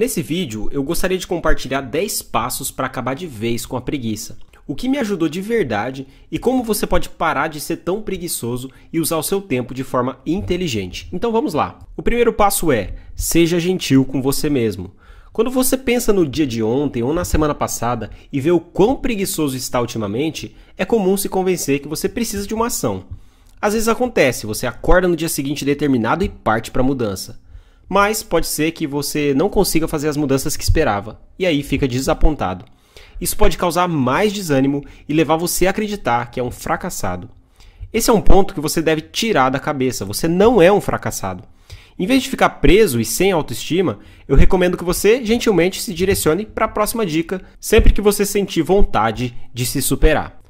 Nesse vídeo, eu gostaria de compartilhar 10 passos para acabar de vez com a preguiça. O que me ajudou de verdade e como você pode parar de ser tão preguiçoso e usar o seu tempo de forma inteligente. Então vamos lá. O primeiro passo é: seja gentil com você mesmo. Quando você pensa no dia de ontem ou na semana passada e vê o quão preguiçoso está ultimamente, é comum se convencer que você precisa de uma ação. Às vezes acontece, você acorda no dia seguinte determinado e parte para a mudança mas pode ser que você não consiga fazer as mudanças que esperava e aí fica desapontado. Isso pode causar mais desânimo e levar você a acreditar que é um fracassado. Esse é um ponto que você deve tirar da cabeça. Você não é um fracassado. Em vez de ficar preso e sem autoestima, eu recomendo que você gentilmente se direcione para a próxima dica sempre que você sentir vontade de se superar.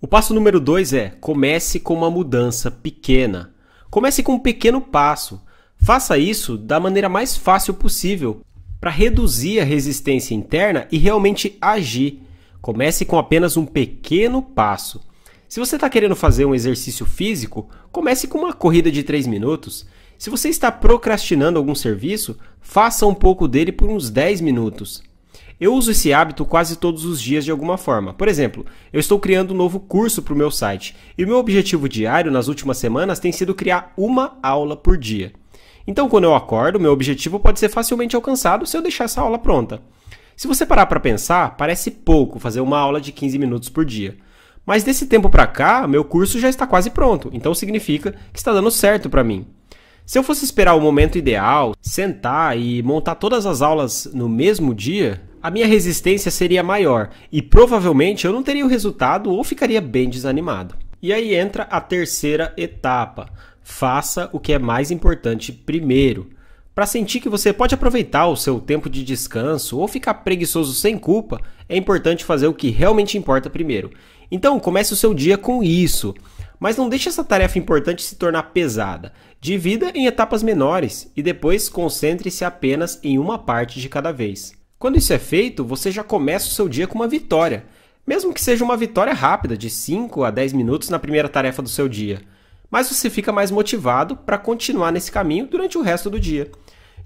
O passo número 2 é: comece com uma mudança pequena. Comece com um pequeno passo. Faça isso da maneira mais fácil possível para reduzir a resistência interna e realmente agir. Comece com apenas um pequeno passo. Se você está querendo fazer um exercício físico, comece com uma corrida de 3 minutos. Se você está procrastinando algum serviço, faça um pouco dele por uns 10 minutos. Eu uso esse hábito quase todos os dias de alguma forma. Por exemplo, eu estou criando um novo curso para o meu site e o meu objetivo diário nas últimas semanas tem sido criar uma aula por dia. Então, quando eu acordo, meu objetivo pode ser facilmente alcançado se eu deixar essa aula pronta. Se você parar para pensar, parece pouco fazer uma aula de 15 minutos por dia. Mas desse tempo para cá, meu curso já está quase pronto, então significa que está dando certo para mim. Se eu fosse esperar o momento ideal, sentar e montar todas as aulas no mesmo dia, a minha resistência seria maior e provavelmente eu não teria o resultado ou ficaria bem desanimado. E aí entra a terceira etapa, faça o que é mais importante primeiro. Para sentir que você pode aproveitar o seu tempo de descanso ou ficar preguiçoso sem culpa, é importante fazer o que realmente importa primeiro. Então, comece o seu dia com isso. Mas não deixe essa tarefa importante se tornar pesada. Divida em etapas menores e depois concentre-se apenas em uma parte de cada vez. Quando isso é feito, você já começa o seu dia com uma vitória, mesmo que seja uma vitória rápida de 5 a 10 minutos na primeira tarefa do seu dia mas você fica mais motivado para continuar nesse caminho durante o resto do dia.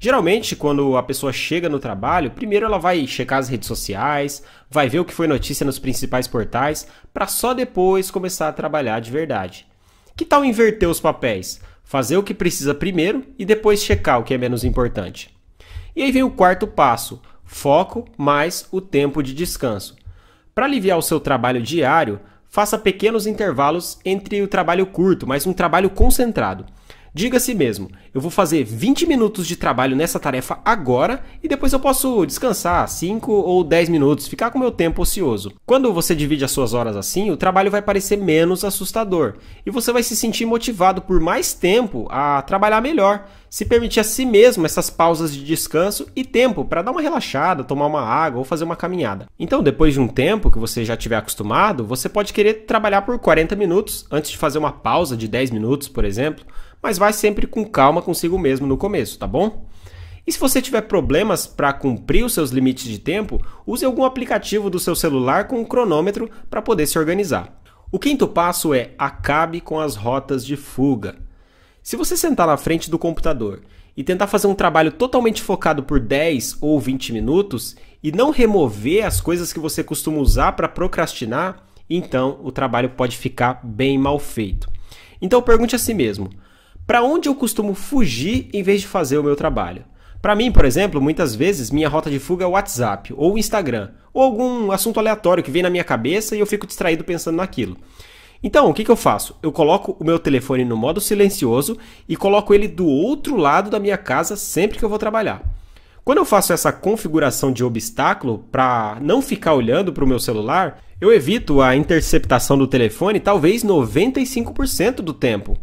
Geralmente, quando a pessoa chega no trabalho, primeiro ela vai checar as redes sociais, vai ver o que foi notícia nos principais portais, para só depois começar a trabalhar de verdade. Que tal inverter os papéis? Fazer o que precisa primeiro e depois checar o que é menos importante. E aí vem o quarto passo: foco mais o tempo de descanso. Para aliviar o seu trabalho diário, faça pequenos intervalos entre o trabalho curto, mas um trabalho concentrado. Diga a si mesmo: eu vou fazer 20 minutos de trabalho nessa tarefa agora e depois eu posso descansar 5 ou 10 minutos, ficar com meu tempo ocioso. Quando você divide as suas horas assim, o trabalho vai parecer menos assustador e você vai se sentir motivado por mais tempo a trabalhar melhor, se permitir a si mesmo essas pausas de descanso e tempo para dar uma relaxada, tomar uma água ou fazer uma caminhada. Então, depois de um tempo que você já tiver acostumado, você pode querer trabalhar por 40 minutos antes de fazer uma pausa de 10 minutos, por exemplo mas vai sempre com calma consigo mesmo no começo, tá bom? E se você tiver problemas para cumprir os seus limites de tempo, use algum aplicativo do seu celular com um cronômetro para poder se organizar. O quinto passo é acabe com as rotas de fuga. Se você sentar na frente do computador e tentar fazer um trabalho totalmente focado por 10 ou 20 minutos e não remover as coisas que você costuma usar para procrastinar, então o trabalho pode ficar bem mal feito. Então pergunte a si mesmo: para onde eu costumo fugir em vez de fazer o meu trabalho? Para mim, por exemplo, muitas vezes minha rota de fuga é o WhatsApp ou o Instagram, ou algum assunto aleatório que vem na minha cabeça e eu fico distraído pensando naquilo. Então, o que, que eu faço? Eu coloco o meu telefone no modo silencioso e coloco ele do outro lado da minha casa sempre que eu vou trabalhar. Quando eu faço essa configuração de obstáculo para não ficar olhando para o meu celular, eu evito a interceptação do telefone talvez 95% do tempo.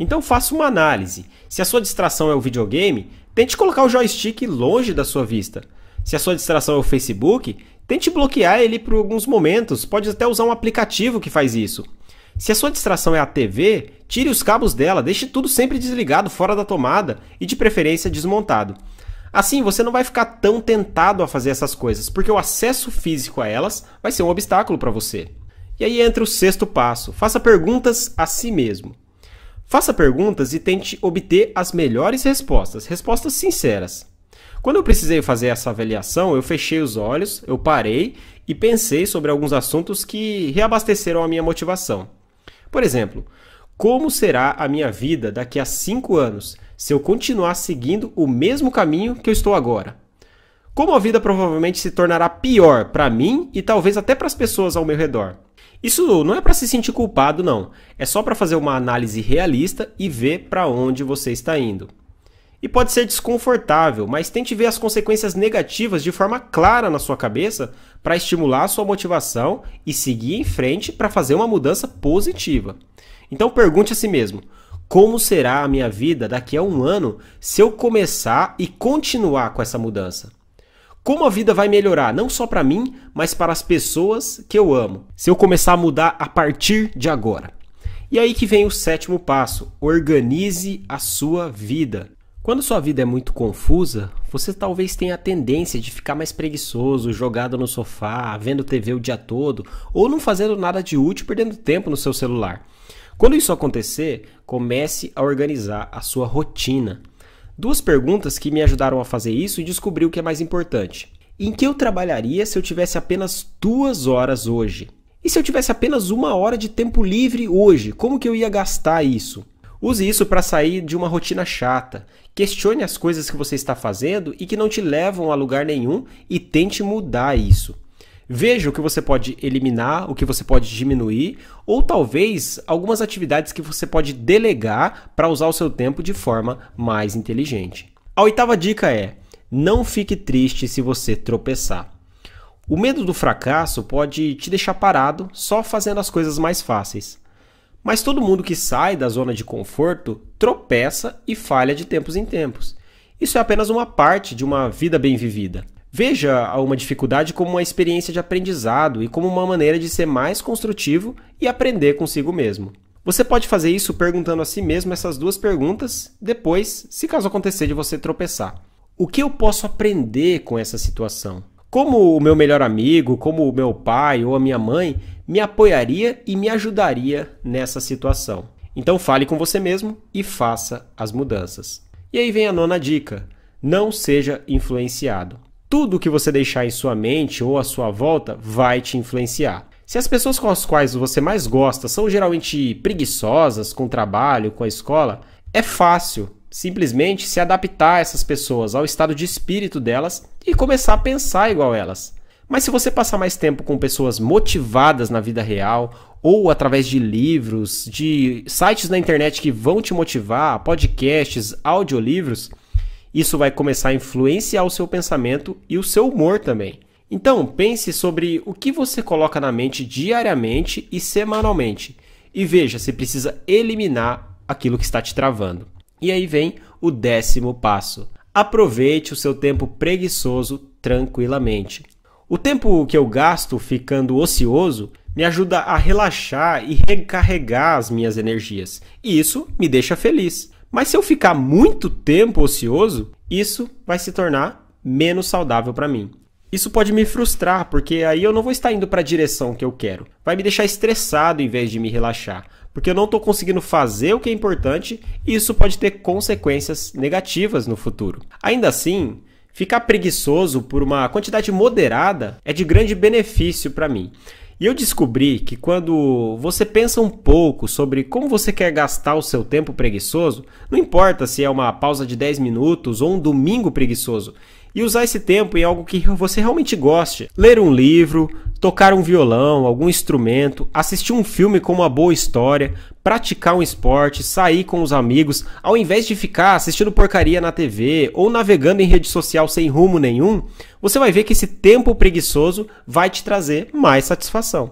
Então faça uma análise. Se a sua distração é o videogame, tente colocar o joystick longe da sua vista. Se a sua distração é o Facebook, tente bloquear ele por alguns momentos, pode até usar um aplicativo que faz isso. Se a sua distração é a TV, tire os cabos dela, deixe tudo sempre desligado, fora da tomada e de preferência desmontado. Assim, você não vai ficar tão tentado a fazer essas coisas, porque o acesso físico a elas vai ser um obstáculo para você. E aí entra o sexto passo: faça perguntas a si mesmo. Faça perguntas e tente obter as melhores respostas, respostas sinceras. Quando eu precisei fazer essa avaliação, eu fechei os olhos, eu parei e pensei sobre alguns assuntos que reabasteceram a minha motivação. Por exemplo, como será a minha vida daqui a 5 anos se eu continuar seguindo o mesmo caminho que eu estou agora? Como a vida provavelmente se tornará pior para mim e talvez até para as pessoas ao meu redor. Isso não é para se sentir culpado, não. É só para fazer uma análise realista e ver para onde você está indo. E pode ser desconfortável, mas tente ver as consequências negativas de forma clara na sua cabeça para estimular a sua motivação e seguir em frente para fazer uma mudança positiva. Então pergunte a si mesmo: como será a minha vida daqui a um ano se eu começar e continuar com essa mudança? como a vida vai melhorar, não só para mim, mas para as pessoas que eu amo, se eu começar a mudar a partir de agora. E aí que vem o sétimo passo: organize a sua vida. Quando sua vida é muito confusa, você talvez tenha a tendência de ficar mais preguiçoso, jogado no sofá, vendo TV o dia todo, ou não fazendo nada de útil, perdendo tempo no seu celular. Quando isso acontecer, comece a organizar a sua rotina. Duas perguntas que me ajudaram a fazer isso e descobrir o que é mais importante. Em que eu trabalharia se eu tivesse apenas duas horas hoje? E se eu tivesse apenas uma hora de tempo livre hoje, como que eu ia gastar isso? Use isso para sair de uma rotina chata. Questione as coisas que você está fazendo e que não te levam a lugar nenhum e tente mudar isso. Veja o que você pode eliminar, o que você pode diminuir, ou talvez algumas atividades que você pode delegar para usar o seu tempo de forma mais inteligente. A oitava dica é: não fique triste se você tropeçar. O medo do fracasso pode te deixar parado só fazendo as coisas mais fáceis. Mas todo mundo que sai da zona de conforto tropeça e falha de tempos em tempos. Isso é apenas uma parte de uma vida bem vivida. Veja uma dificuldade como uma experiência de aprendizado e como uma maneira de ser mais construtivo e aprender consigo mesmo. Você pode fazer isso perguntando a si mesmo essas duas perguntas depois, se caso acontecer de você tropeçar. O que eu posso aprender com essa situação? Como o meu melhor amigo, como o meu pai ou a minha mãe me apoiaria e me ajudaria nessa situação? Então fale com você mesmo e faça as mudanças. E aí vem a nona dica: não seja influenciado. Tudo que você deixar em sua mente ou à sua volta vai te influenciar. Se as pessoas com as quais você mais gosta são geralmente preguiçosas com o trabalho, com a escola, é fácil simplesmente se adaptar a essas pessoas, ao estado de espírito delas e começar a pensar igual elas. Mas se você passar mais tempo com pessoas motivadas na vida real, ou através de livros, de sites na internet que vão te motivar, podcasts, audiolivros, isso vai começar a influenciar o seu pensamento e o seu humor também. Então, pense sobre o que você coloca na mente diariamente e semanalmente e veja se precisa eliminar aquilo que está te travando. E aí vem o décimo passo. Aproveite o seu tempo preguiçoso tranquilamente. O tempo que eu gasto ficando ocioso me ajuda a relaxar e recarregar as minhas energias, e isso me deixa feliz. Mas se eu ficar muito tempo ocioso, isso vai se tornar menos saudável para mim. Isso pode me frustrar, porque aí eu não vou estar indo para a direção que eu quero. Vai me deixar estressado em vez de me relaxar, porque eu não estou conseguindo fazer o que é importante e isso pode ter consequências negativas no futuro. Ainda assim, ficar preguiçoso por uma quantidade moderada é de grande benefício para mim. E eu descobri que quando você pensa um pouco sobre como você quer gastar o seu tempo preguiçoso, não importa se é uma pausa de 10 minutos ou um domingo preguiçoso, e usar esse tempo em algo que você realmente goste. Ler um livro, tocar um violão, algum instrumento, assistir um filme com uma boa história, praticar um esporte, sair com os amigos, ao invés de ficar assistindo porcaria na TV ou navegando em rede social sem rumo nenhum, você vai ver que esse tempo preguiçoso vai te trazer mais satisfação.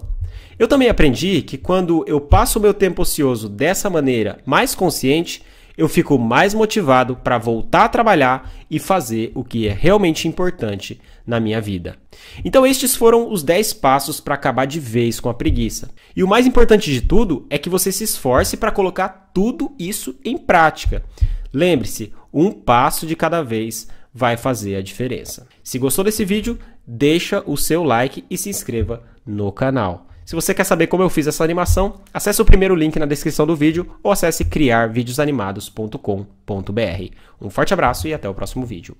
Eu também aprendi que quando eu passo o meu tempo ocioso dessa maneira mais consciente, eu fico mais motivado para voltar a trabalhar e fazer o que é realmente importante na minha vida. Então, estes foram os 10 passos para acabar de vez com a preguiça. E o mais importante de tudo é que você se esforce para colocar tudo isso em prática. Lembre-se, um passo de cada vez vai fazer a diferença. Se gostou desse vídeo, deixa o seu like e se inscreva no canal. Se você quer saber como eu fiz essa animação, acesse o primeiro link na descrição do vídeo ou acesse criarvideosanimados.com.br. Um forte abraço e até o próximo vídeo.